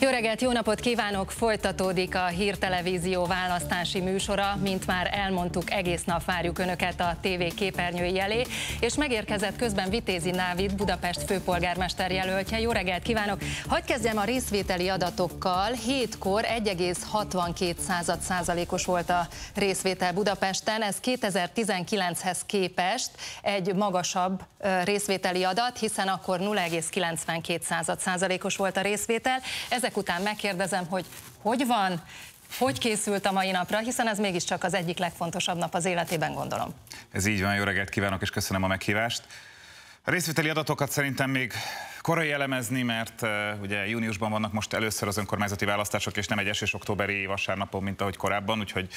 Jó reggelt, jó napot kívánok! Folytatódik a Hírtelevízió választási műsora. Mint már elmondtuk, egész nap várjuk Önöket a TV képernyői elé, és megérkezett közben Vitézi Návid, Budapest főpolgármester jelöltje. Jó reggelt kívánok! Hadd kezdjem a részvételi adatokkal. Hétkor 1,62 százalékos volt a részvétel Budapesten, ez 2019-hez képest egy magasabb részvételi adat, hiszen akkor 0,92 százalékos volt a részvétel. Ezek ezek után megkérdezem, hogy hogy van, hogy készült a mai napra, hiszen ez mégiscsak az egyik legfontosabb nap az életében, gondolom. Ez így van, jó reggelt kívánok, és köszönöm a meghívást. A részvételi adatokat szerintem még korai elemezni, mert ugye júniusban vannak most először az önkormányzati választások, és nem egy esős októberi vasárnapon, mint ahogy korábban, úgyhogy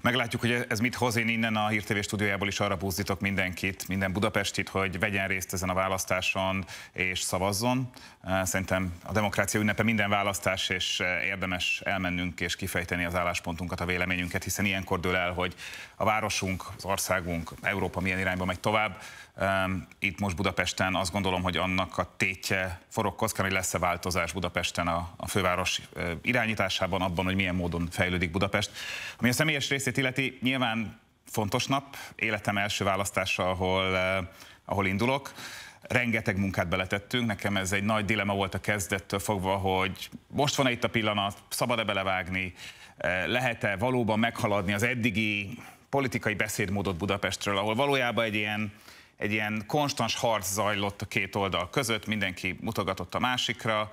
meglátjuk, hogy ez mit hoz. Én innen a Hír TV stúdiójából is arra búzdítok mindenkit, minden budapestit, hogy vegyen részt ezen a választáson és szavazzon. Szerintem a demokrácia ünnepe minden választás, és érdemes elmennünk és kifejteni az álláspontunkat, a véleményünket, hiszen ilyenkor dől el, hogy a városunk, az országunk, Európa milyen irányba megy tovább. Itt most Budapesten azt gondolom, hogy annak a tétje, tétje forog kockán, hogy lesz-e változás Budapesten a, a főváros irányításában, abban, hogy milyen módon fejlődik Budapest. Ami a személyes részét illeti, nyilván fontos nap, életem első választása, ahol, ahol indulok. Rengeteg munkát beletettünk, nekem ez egy nagy dilema volt a kezdettől fogva, hogy most van-e itt a pillanat, szabad-e belevágni, lehet-e valóban meghaladni az eddigi politikai beszédmódot Budapestről, ahol valójában egy ilyen egy ilyen konstans harc zajlott a két oldal között, mindenki mutogatott a másikra,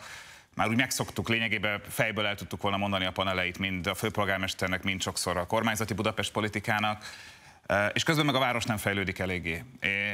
már úgy megszoktuk, lényegében fejből el tudtuk volna mondani a paneleit mind a főpolgármesternek, mind sokszor a kormányzati Budapest politikának, és közben meg a város nem fejlődik eléggé.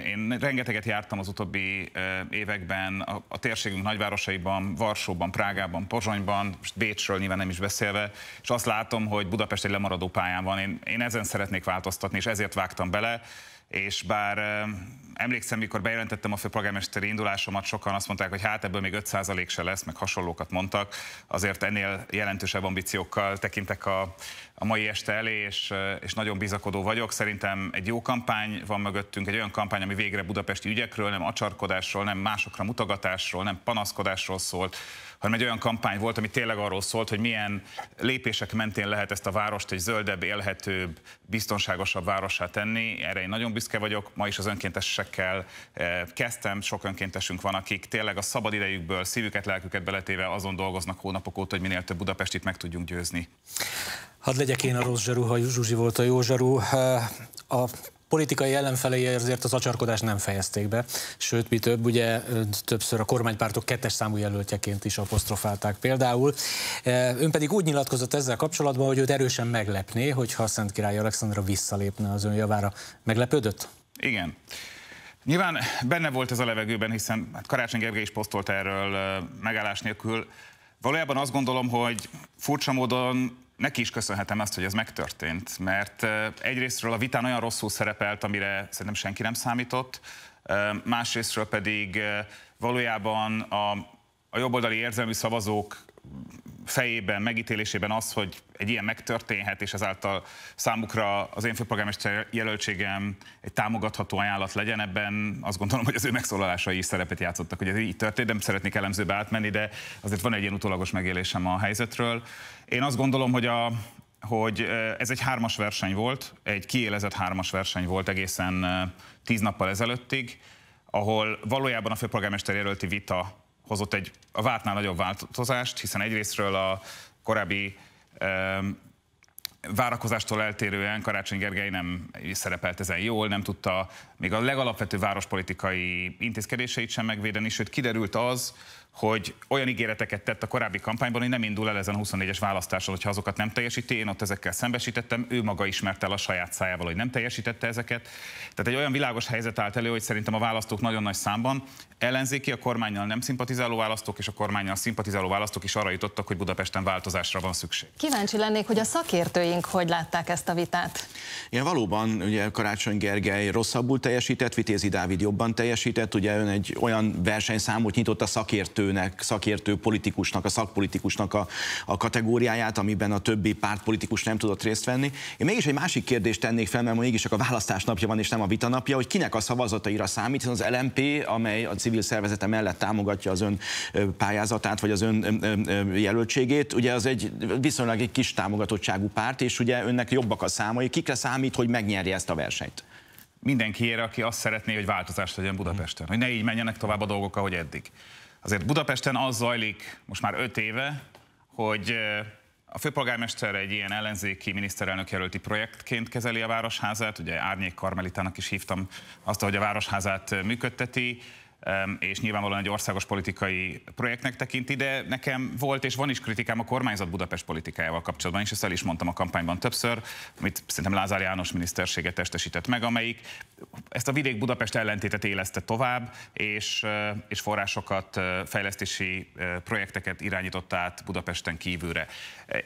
Én rengeteget jártam az utóbbi években a, a térségünk nagyvárosaiban, Varsóban, Prágában, Pozsonyban, most Bécsről nyilván nem is beszélve, és azt látom, hogy Budapest egy lemaradó pályán van. Én, én ezen szeretnék változtatni, és ezért vágtam bele és bár emlékszem, mikor bejelentettem a főpolgármesteri indulásomat, sokan azt mondták, hogy hát ebből még 5% se lesz, meg hasonlókat mondtak, azért ennél jelentősebb ambíciókkal tekintek a, a mai este elé, és, és nagyon bizakodó vagyok. Szerintem egy jó kampány van mögöttünk, egy olyan kampány, ami végre budapesti ügyekről, nem acsarkodásról, nem másokra mutogatásról, nem panaszkodásról szólt, hanem egy olyan kampány volt, ami tényleg arról szólt, hogy milyen lépések mentén lehet ezt a várost egy zöldebb, élhetőbb, biztonságosabb várossá tenni. Erre én nagyon büszke vagyok, ma is az önkéntesekkel eh, kezdtem, sok önkéntesünk van, akik tényleg a szabad idejükből, szívüket, lelküket beletéve azon dolgoznak hónapok óta, hogy minél több Budapestit meg tudjunk győzni. Hadd legyek én a rossz zsaru, ha Zsuzsi volt a jó zsaru. Eh, a politikai ellenfelei azért az acsarkodást nem fejezték be, sőt, mi több, ugye többször a kormánypártok kettes számú jelöltjeként is apostrofálták például. E, ön pedig úgy nyilatkozott ezzel kapcsolatban, hogy őt erősen meglepné, hogyha Szent Király Alexandra visszalépne az ön javára. Meglepődött? Igen. Nyilván benne volt ez a levegőben, hiszen hát Karácsony Gergely is posztolt erről megállás nélkül. Valójában azt gondolom, hogy furcsa módon neki is köszönhetem azt, hogy ez megtörtént, mert eh, egyrésztről a vitán olyan rosszul szerepelt, amire szerintem senki nem számított, eh, másrésztről pedig eh, valójában a, a jobboldali érzelmi szavazók fejében, megítélésében az, hogy egy ilyen megtörténhet, és ezáltal számukra az én főpolgármester jelöltségem egy támogatható ajánlat legyen, ebben azt gondolom, hogy az ő megszólalásai is szerepet játszottak, hogy ez így történt, nem szeretnék elemzőbe átmenni, de azért van egy ilyen utólagos megélésem a helyzetről. Én azt gondolom, hogy a, hogy ez egy hármas verseny volt, egy kiélezett hármas verseny volt egészen tíz nappal ezelőttig, ahol valójában a főpolgármester jelölti vita hozott egy a vártnál nagyobb változást, hiszen egyrésztről a korábbi um, várakozástól eltérően Karácsony Gergely nem szerepelt ezen jól, nem tudta még a legalapvető várospolitikai intézkedéseit sem megvédeni, sőt kiderült az, hogy olyan ígéreteket tett a korábbi kampányban, hogy nem indul el ezen a 24-es választáson, hogyha azokat nem teljesíti. Én ott ezekkel szembesítettem, ő maga ismert el a saját szájával, hogy nem teljesítette ezeket. Tehát egy olyan világos helyzet állt elő, hogy szerintem a választók nagyon nagy számban ellenzéki, a kormányjal nem szimpatizáló választók és a kormányjal szimpatizáló választók is arra jutottak, hogy Budapesten változásra van szükség. Kíváncsi lennék, hogy a szakértőink hogy látták ezt a vitát. Igen, valóban ugye Karácsony Gergely rosszabbul teljesített, Vitézi Dávid jobban teljesített, ugye ön egy olyan versenyszámot nyitott a szakértő szakértőnek, szakértő politikusnak, a szakpolitikusnak a, a kategóriáját, amiben a többi pártpolitikus nem tudott részt venni. Én mégis egy másik kérdést tennék fel, mert mégis csak a választás napja van, és nem a vita napja, hogy kinek a szavazataira számít, az LMP, amely a civil szervezete mellett támogatja az ön pályázatát, vagy az ön jelöltségét, ugye az egy viszonylag egy kis támogatottságú párt, és ugye önnek jobbak a számai. Kikre számít, hogy megnyerje ezt a versenyt? mindenkiért, aki azt szeretné, hogy változást legyen Budapesten, hogy ne így menjenek tovább a dolgok, ahogy eddig. Azért Budapesten az zajlik most már öt éve, hogy a főpolgármester egy ilyen ellenzéki miniszterelnök jelölti projektként kezeli a Városházát, ugye Árnyék Karmelitának is hívtam azt, hogy a Városházát működteti, és nyilvánvalóan egy országos politikai projektnek tekinti, de nekem volt és van is kritikám a kormányzat Budapest politikájával kapcsolatban, és ezt el is mondtam a kampányban többször, amit szerintem Lázár János minisztersége testesített meg, amelyik ezt a vidék Budapest ellentétet éleszte tovább, és, és forrásokat, fejlesztési projekteket irányított át Budapesten kívülre.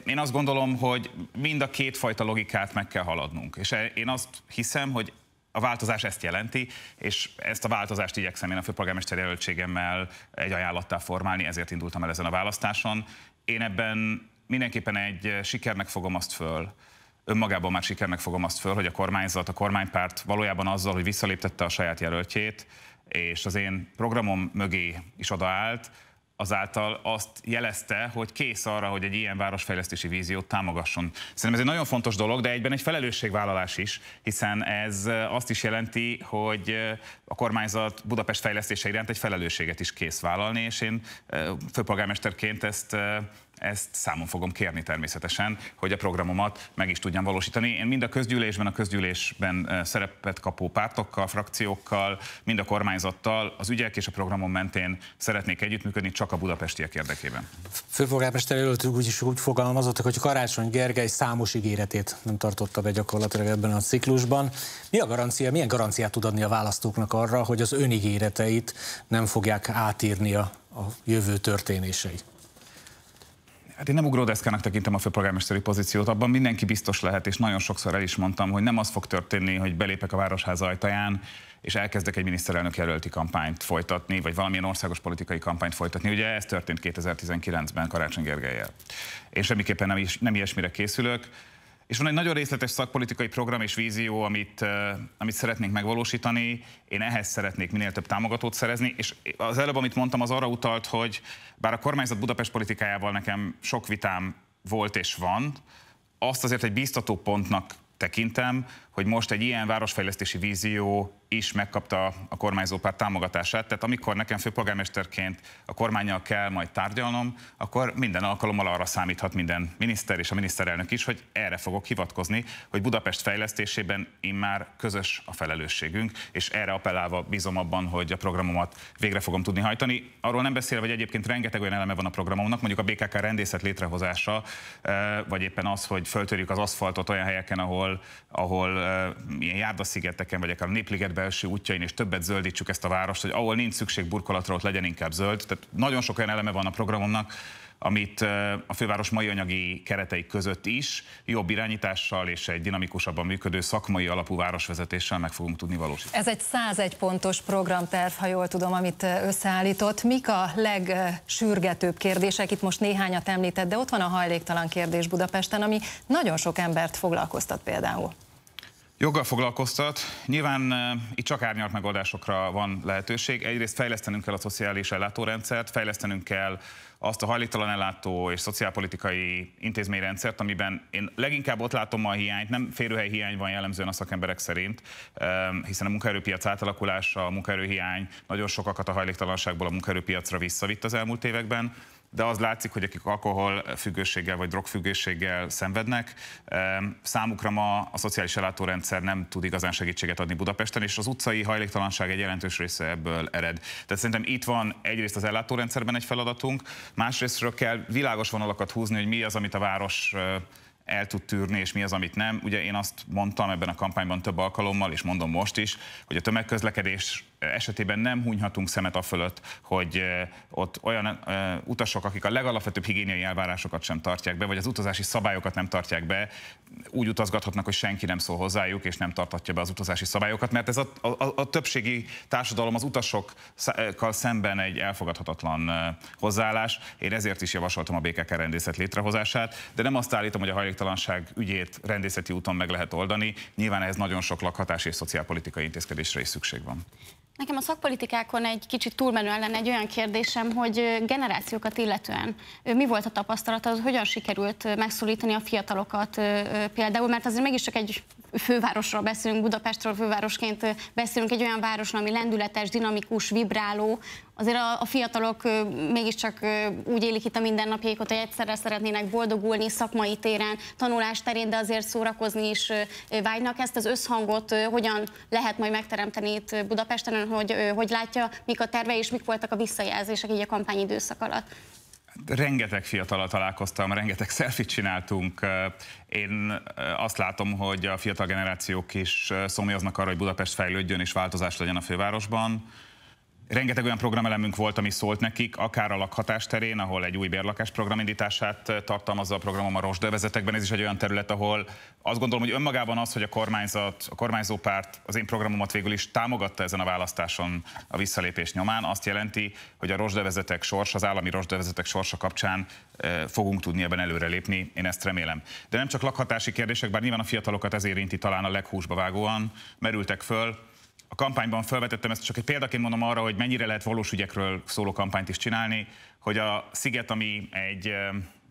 Én azt gondolom, hogy mind a kétfajta logikát meg kell haladnunk, és e, én azt hiszem, hogy a változás ezt jelenti, és ezt a változást igyekszem én a főpolgármester jelöltségemmel egy ajánlattá formálni, ezért indultam el ezen a választáson. Én ebben mindenképpen egy sikernek fogom azt föl, önmagában már sikernek fogom azt föl, hogy a kormányzat, a kormánypárt valójában azzal, hogy visszaléptette a saját jelöltjét, és az én programom mögé is odaállt, azáltal azt jelezte, hogy kész arra, hogy egy ilyen városfejlesztési víziót támogasson. Szerintem ez egy nagyon fontos dolog, de egyben egy felelősségvállalás is, hiszen ez eh, azt is jelenti, hogy eh, a kormányzat Budapest fejlesztése iránt egy felelősséget is kész vállalni, és én eh, főpolgármesterként ezt ezt számon fogom kérni természetesen, hogy a programomat meg is tudjam valósítani. Én mind a közgyűlésben, a közgyűlésben szerepet kapó pártokkal, frakciókkal, mind a kormányzattal az ügyek és a programom mentén szeretnék együttműködni, csak a budapestiek érdekében. Főpolgármester előtt úgy is úgy fogalmazottak, hogy Karácsony Gergely számos ígéretét nem tartotta be gyakorlatilag ebben a ciklusban. Mi a garancia, milyen garanciát tud adni a választóknak arra, hogy az önigéreteit nem fogják átírni a, a jövő történéseit? Hát én nem ugródeszkának tekintem a főpolgármesteri pozíciót, abban mindenki biztos lehet, és nagyon sokszor el is mondtam, hogy nem az fog történni, hogy belépek a városház ajtaján, és elkezdek egy miniszterelnök jelölti kampányt folytatni, vagy valamilyen országos politikai kampányt folytatni. Ugye ez történt 2019-ben Karácsony Gergelyel. Én semmiképpen nem, is, nem ilyesmire készülök. És van egy nagyon részletes szakpolitikai program és vízió, amit, amit szeretnénk megvalósítani. Én ehhez szeretnék minél több támogatót szerezni, és az előbb, amit mondtam, az arra utalt, hogy bár a kormányzat Budapest politikájával nekem sok vitám volt és van, azt azért egy biztató pontnak tekintem, hogy most egy ilyen városfejlesztési vízió is megkapta a kormányzópárt támogatását. Tehát amikor nekem főpolgármesterként a kormányjal kell majd tárgyalnom, akkor minden alkalommal arra számíthat minden miniszter és a miniszterelnök is, hogy erre fogok hivatkozni, hogy Budapest fejlesztésében immár közös a felelősségünk, és erre appellálva bízom abban, hogy a programomat végre fogom tudni hajtani. Arról nem beszélve, hogy egyébként rengeteg olyan eleme van a programomnak, mondjuk a BKK rendészet létrehozása, eh, vagy éppen az, hogy föltörjük az aszfaltot olyan helyeken, ahol, ahol ilyen járdaszigeteken, vagy akár Népliget belső útjain, és többet zöldítsük ezt a várost, hogy ahol nincs szükség burkolatra, ott legyen inkább zöld. Tehát nagyon sok olyan eleme van a programomnak, amit a főváros mai anyagi keretei között is jobb irányítással és egy dinamikusabban működő szakmai alapú városvezetéssel meg fogunk tudni valósítani. Ez egy 101 pontos programterv, ha jól tudom, amit összeállított. Mik a legsürgetőbb kérdések? Itt most néhányat említett, de ott van a hajléktalan kérdés Budapesten, ami nagyon sok embert foglalkoztat például. Joggal foglalkoztat. Nyilván itt csak árnyalt megoldásokra van lehetőség. Egyrészt fejlesztenünk kell a szociális ellátórendszert, fejlesztenünk kell azt a hajléktalan ellátó és szociálpolitikai intézményrendszert, amiben én leginkább ott látom a hiányt, nem férőhely hiány van jellemzően a szakemberek szerint, hiszen a munkaerőpiac átalakulása, a munkaerőhiány nagyon sokakat a hajléktalanságból a munkaerőpiacra visszavitt az elmúlt években de az látszik, hogy akik alkoholfüggőséggel vagy drogfüggőséggel szenvednek, számukra ma a szociális ellátórendszer nem tud igazán segítséget adni Budapesten, és az utcai hajléktalanság egy jelentős része ebből ered. Tehát szerintem itt van egyrészt az ellátórendszerben egy feladatunk, másrésztről kell világos vonalakat húzni, hogy mi az, amit a város el tud tűrni, és mi az, amit nem. Ugye én azt mondtam ebben a kampányban több alkalommal, és mondom most is, hogy a tömegközlekedés esetében nem hunyhatunk szemet a fölött, hogy ott olyan utasok, akik a legalapvetőbb higiéniai elvárásokat sem tartják be, vagy az utazási szabályokat nem tartják be, úgy utazgathatnak, hogy senki nem szól hozzájuk, és nem tartatja be az utazási szabályokat, mert ez a, a, a többségi társadalom az utasokkal szemben egy elfogadhatatlan hozzáállás. Én ezért is javasoltam a BKK rendészet létrehozását, de nem azt állítom, hogy a hajléktalanság ügyét rendészeti úton meg lehet oldani. Nyilván ehhez nagyon sok lakhatás és szociálpolitikai intézkedésre is szükség van. Nekem a szakpolitikákon egy kicsit túlmenően lenne egy olyan kérdésem, hogy generációkat illetően mi volt a tapasztalat, az hogyan sikerült megszólítani a fiatalokat például, mert azért mégiscsak egy fővárosról beszélünk, Budapestről fővárosként beszélünk, egy olyan városról, ami lendületes, dinamikus, vibráló, azért a, a fiatalok mégiscsak úgy élik itt a mindennapjaikat, hogy egyszerre szeretnének boldogulni szakmai téren, tanulás terén, de azért szórakozni is vágynak. Ezt az összhangot hogyan lehet majd megteremteni itt Budapesten, hogy, hogy látja, mik a terve és mik voltak a visszajelzések így a kampányidőszak alatt? rengeteg fiatalat találkoztam, rengeteg szelfit csináltunk. Én eh, azt látom, hogy a fiatal generációk is eh, szomjaznak arra, hogy Budapest fejlődjön és változás legyen a fővárosban. Rengeteg olyan programelemünk volt, ami szólt nekik, akár a lakhatás terén, ahol egy új bérlakás programindítását eh, tartalmazza a programom a rosdövezetekben. Ez is egy olyan terület, ahol azt gondolom, hogy önmagában az, hogy a kormányzat, a kormányzó párt az én programomat végül is támogatta ezen a választáson a visszalépés nyomán, azt jelenti, hogy a rosdövezetek sorsa, az állami rosdövezetek sorsa kapcsán eh, fogunk tudni ebben előrelépni, én ezt remélem. De nem csak lakhatási kérdések, bár nyilván a fiatalokat ez érinti talán a leghúsba vágóan, merültek föl, a kampányban felvetettem ezt, csak egy példaként mondom arra, hogy mennyire lehet valós ügyekről szóló kampányt is csinálni, hogy a Sziget, ami egy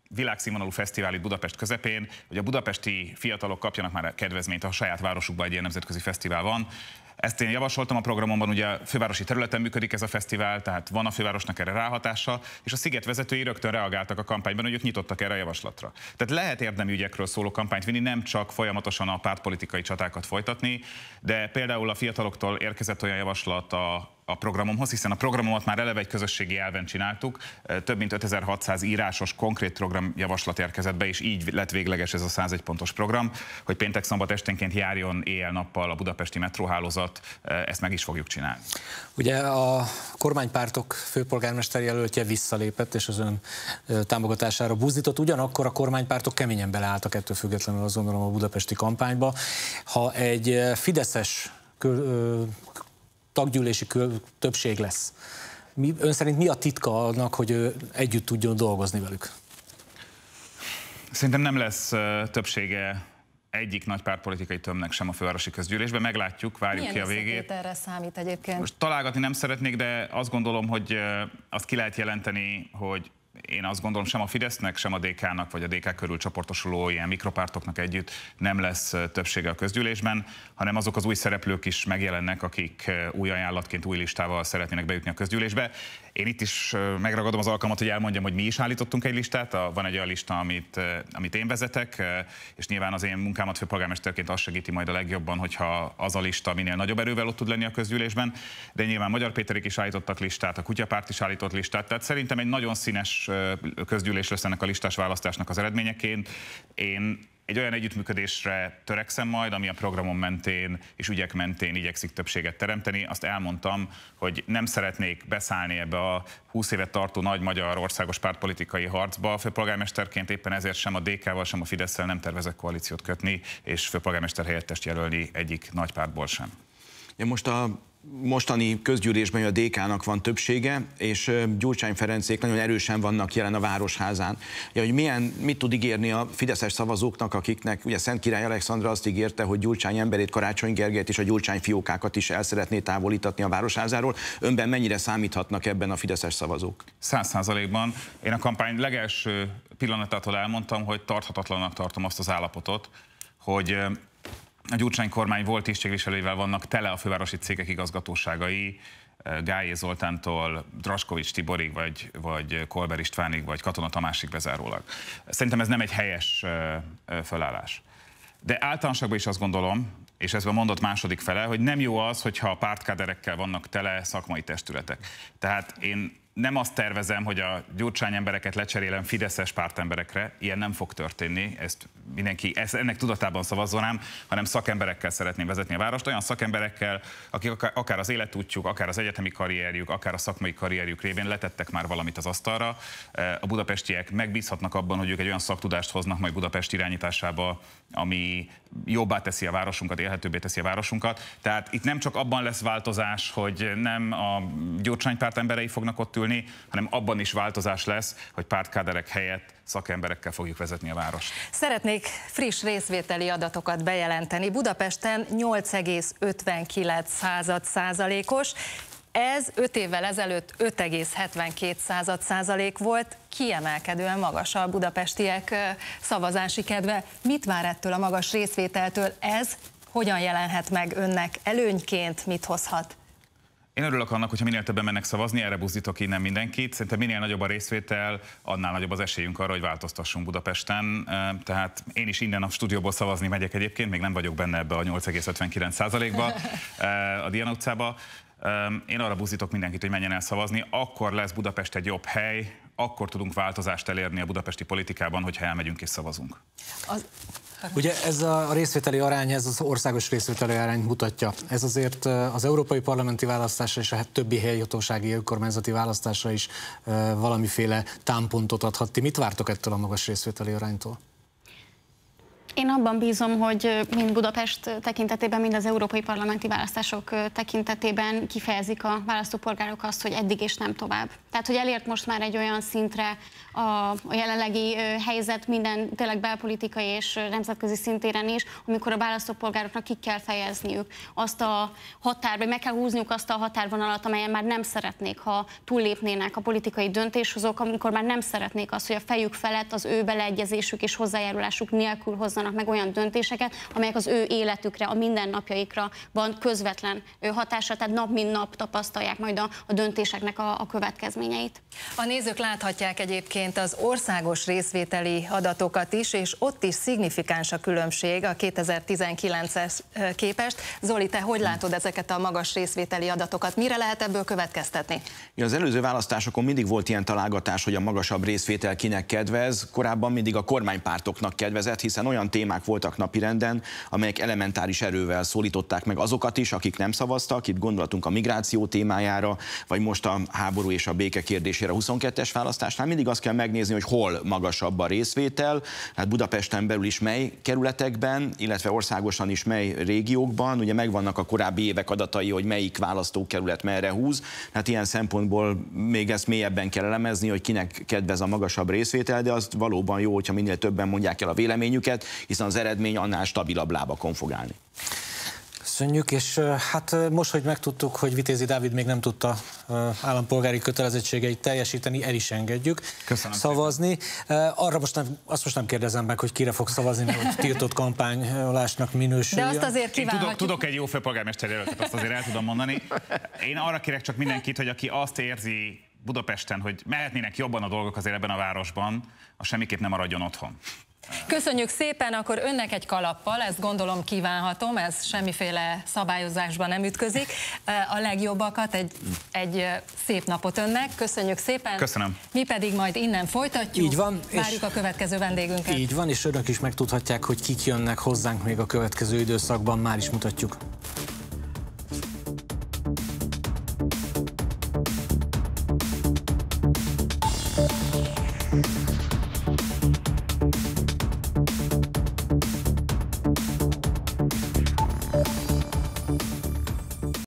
világszínvonalú fesztivál itt Budapest közepén, hogy a budapesti fiatalok kapjanak már kedvezményt, ha a saját városukban egy ilyen nemzetközi fesztivál van. Ezt én javasoltam a programomban, ugye fővárosi területen működik ez a fesztivál, tehát van a fővárosnak erre ráhatása, és a sziget vezetői rögtön reagáltak a kampányban, hogy ők nyitottak erre a javaslatra. Tehát lehet érdemi ügyekről szóló kampányt vinni, nem csak folyamatosan a pártpolitikai csatákat folytatni, de például a fiataloktól érkezett olyan javaslat a a programomhoz, hiszen a programomat már eleve egy közösségi elven csináltuk, több mint 5600 írásos konkrét programjavaslat érkezett be, és így lett végleges ez a 101 pontos program, hogy péntek szombat esténként járjon éjjel-nappal a budapesti metróhálózat, ezt meg is fogjuk csinálni. Ugye a kormánypártok főpolgármester jelöltje visszalépett, és az ön támogatására buzdított, ugyanakkor a kormánypártok keményen beleálltak ettől függetlenül azt gondolom a budapesti kampányba. Ha egy fideszes taggyűlési többség lesz. Mi, ön szerint mi a titka annak, hogy ő együtt tudjon dolgozni velük? Szerintem nem lesz többsége egyik nagy pártpolitikai tömnek sem a fővárosi közgyűlésben. Meglátjuk, várjuk Milyen ki a végét. erre számít egyébként? Most találgatni nem szeretnék, de azt gondolom, hogy azt ki lehet jelenteni, hogy én azt gondolom, sem a Fidesznek, sem a DK-nak, vagy a DK körül csoportosuló ilyen mikropártoknak együtt nem lesz többsége a közgyűlésben, hanem azok az új szereplők is megjelennek, akik új ajánlatként, új listával szeretnének bejutni a közgyűlésbe. Én itt is megragadom az alkalmat, hogy elmondjam, hogy mi is állítottunk egy listát. Van egy olyan lista, amit, amit én vezetek, és nyilván az én munkámat főpolgármesterként az segíti majd a legjobban, hogyha az a lista minél nagyobb erővel ott tud lenni a közgyűlésben. De nyilván Magyar Péterik is állítottak listát, a Kutyapárt is állított listát. Tehát szerintem egy nagyon színes közgyűlés lesz ennek a listás választásnak az eredményeként. Én egy olyan együttműködésre törekszem majd, ami a programon mentén és ügyek mentén igyekszik többséget teremteni. Azt elmondtam, hogy nem szeretnék beszállni ebbe a 20 évet tartó nagy magyar országos pártpolitikai harcba. A főpolgármesterként éppen ezért sem a DK-val, sem a fidesz nem tervezek koalíciót kötni, és főpolgármester helyettest jelölni egyik nagy pártból sem. Ja, most a mostani közgyűlésben a DK-nak van többsége, és Gyurcsány Ferencék nagyon erősen vannak jelen a Városházán. Ja, hogy milyen, mit tud ígérni a fideszes szavazóknak, akiknek, ugye Szent Király Alexandra azt ígérte, hogy Gyurcsány emberét, Karácsony Gergelyt és a Gyurcsány fiókákat is el szeretné távolítatni a Városházáról. Önben mennyire számíthatnak ebben a fideszes szavazók? Száz százalékban. Én a kampány legelső pillanatától elmondtam, hogy tarthatatlanak tartom azt az állapotot, hogy a Gyurcsány kormány volt tisztségviselőivel vannak tele a fővárosi cégek igazgatóságai, eh, Gályé Zoltántól Draskovics Tiborig, vagy, vagy Kolber Istvánig, vagy Katona Tamásig bezárólag. Szerintem ez nem egy helyes eh, eh, fölállás. De általánosakban is azt gondolom, és ez a mondott második fele, hogy nem jó az, hogyha a pártkáderekkel vannak tele szakmai testületek. Tehát én nem azt tervezem, hogy a gyurcsány embereket lecserélem fideszes pártemberekre, ilyen nem fog történni, ezt mindenki ezt, ennek tudatában szavazzon ám, hanem szakemberekkel szeretném vezetni a várost, olyan szakemberekkel, akik akár az életútjuk, akár az egyetemi karrierjük, akár a szakmai karrierjük révén letettek már valamit az asztalra. E, a budapestiek megbízhatnak abban, hogy ők egy olyan szaktudást hoznak majd Budapest irányításába, ami jobbá teszi a városunkat, élhetőbbé teszi a városunkat. Tehát itt nem csak abban lesz változás, hogy nem a gyurcsány emberei fognak ott menekülni, hanem abban is változás lesz, hogy pártkáderek helyett szakemberekkel fogjuk vezetni a város. Szeretnék friss részvételi adatokat bejelenteni. Budapesten 8,59 század százalékos, ez 5 évvel ezelőtt 5,72 század százalék volt, kiemelkedően magas a budapestiek szavazási kedve. Mit vár ettől a magas részvételtől? Ez hogyan jelenhet meg önnek előnyként, mit hozhat? Én örülök annak, hogyha minél többen mennek szavazni, erre buzdítok innen mindenkit. Szerintem minél nagyobb a részvétel, annál nagyobb az esélyünk arra, hogy változtassunk Budapesten. Tehát én is innen a stúdióból szavazni megyek egyébként, még nem vagyok benne ebbe a 8,59%-ba a Diana utcába. Én arra buzdítok mindenkit, hogy menjen el szavazni, akkor lesz Budapest egy jobb hely, akkor tudunk változást elérni a budapesti politikában, hogyha elmegyünk és szavazunk. Az... Ugye ez a részvételi arány, ez az országos részvételi arány mutatja. Ez azért eh, az európai parlamenti választásra és a hát többi helyhatósági önkormányzati választásra is eh, valamiféle támpontot adhat. Ti mit vártok ettől a magas részvételi aránytól? Én abban bízom, hogy mind Budapest tekintetében, mind az európai parlamenti választások tekintetében kifejezik a választópolgárok azt, hogy eddig és nem tovább. Tehát, hogy elért most már egy olyan szintre a, a jelenlegi helyzet minden tényleg belpolitikai és nemzetközi szintéren is, amikor a választópolgároknak ki kell fejezniük azt a határ, vagy meg kell húzniuk azt a határvonalat, amelyen már nem szeretnék, ha túllépnének a politikai döntéshozók, amikor már nem szeretnék azt, hogy a fejük felett az ő beleegyezésük és hozzájárulásuk nélkül hozzá hozzanak meg olyan döntéseket, amelyek az ő életükre, a mindennapjaikra van közvetlen ő hatása, tehát nap mint nap tapasztalják majd a, a döntéseknek a, a következményeit. A nézők láthatják egyébként az országos részvételi adatokat is, és ott is szignifikáns a különbség a 2019-es képest. Zoli, te hogy látod ezeket a magas részvételi adatokat? Mire lehet ebből következtetni? Ja, az előző választásokon mindig volt ilyen találgatás, hogy a magasabb részvétel kinek kedvez. Korábban mindig a kormánypártoknak kedvezett, hiszen olyan témák voltak napirenden, amelyek elementáris erővel szólították meg azokat is, akik nem szavaztak, itt gondolatunk a migráció témájára, vagy most a háború és a béke kérdésére a 22-es választásnál mindig azt kell megnézni, hogy hol magasabb a részvétel, hát Budapesten belül is mely kerületekben, illetve országosan is mely régiókban, ugye megvannak a korábbi évek adatai, hogy melyik választókerület merre húz, hát ilyen szempontból még ezt mélyebben kell elemezni, hogy kinek kedvez a magasabb részvétel, de az valóban jó, hogyha minél többen mondják el a véleményüket, hiszen az eredmény annál stabilabb lábakon fog állni. Köszönjük, és hát most, hogy megtudtuk, hogy Vitézi Dávid még nem tudta állampolgári kötelezettségeit teljesíteni, el is engedjük Köszönöm szavazni. Szépen. Arra most nem, azt most nem kérdezem meg, hogy kire fog szavazni, hogy tiltott kampányolásnak minősül. De azt azért kívánok. Tudok, tudok egy jó főpolgármester jelöltet, azt azért el tudom mondani. Én arra kérek csak mindenkit, hogy aki azt érzi Budapesten, hogy mehetnének jobban a dolgok azért ebben a városban, az semmiképp nem maradjon otthon. Köszönjük szépen, akkor önnek egy kalappal, ezt gondolom kívánhatom, ez semmiféle szabályozásban nem ütközik. A legjobbakat, egy, egy szép napot önnek, köszönjük szépen. Köszönöm. Mi pedig majd innen folytatjuk. Így van. Várjuk és a következő vendégünket. Így van, és önök is megtudhatják, hogy kik jönnek hozzánk még a következő időszakban, már is mutatjuk.